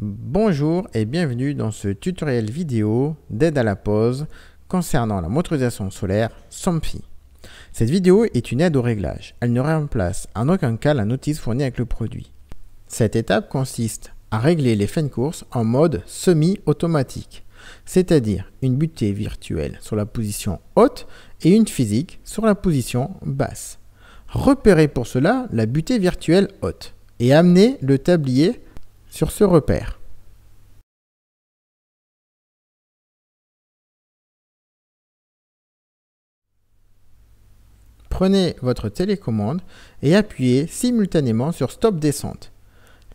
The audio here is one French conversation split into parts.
Bonjour et bienvenue dans ce tutoriel vidéo d'aide à la pause concernant la motorisation solaire SOMPI. Cette vidéo est une aide au réglage. Elle ne remplace en aucun cas la notice fournie avec le produit. Cette étape consiste à régler les fins de course en mode semi-automatique, c'est-à-dire une butée virtuelle sur la position haute et une physique sur la position basse. Repérez pour cela la butée virtuelle haute et amenez le tablier sur ce repère. Prenez votre télécommande et appuyez simultanément sur Stop descente.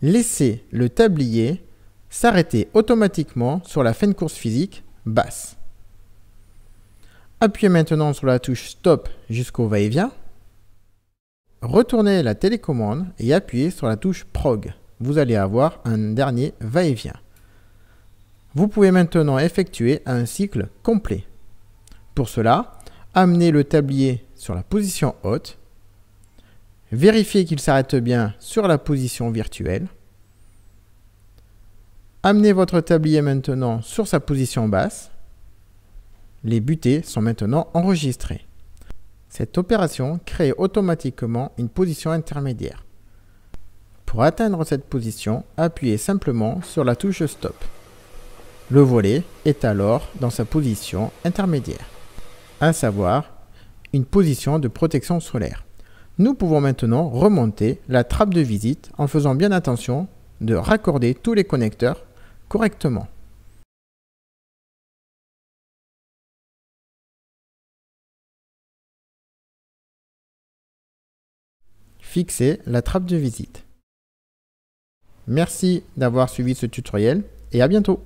Laissez le tablier s'arrêter automatiquement sur la fin de course physique basse. Appuyez maintenant sur la touche Stop jusqu'au va-et-vient. Retournez la télécommande et appuyez sur la touche Prog vous allez avoir un dernier va-et-vient. Vous pouvez maintenant effectuer un cycle complet. Pour cela, amenez le tablier sur la position haute, vérifiez qu'il s'arrête bien sur la position virtuelle, amenez votre tablier maintenant sur sa position basse, les butées sont maintenant enregistrées. Cette opération crée automatiquement une position intermédiaire. Pour atteindre cette position, appuyez simplement sur la touche Stop. Le volet est alors dans sa position intermédiaire, à savoir une position de protection solaire. Nous pouvons maintenant remonter la trappe de visite en faisant bien attention de raccorder tous les connecteurs correctement. Fixez la trappe de visite. Merci d'avoir suivi ce tutoriel et à bientôt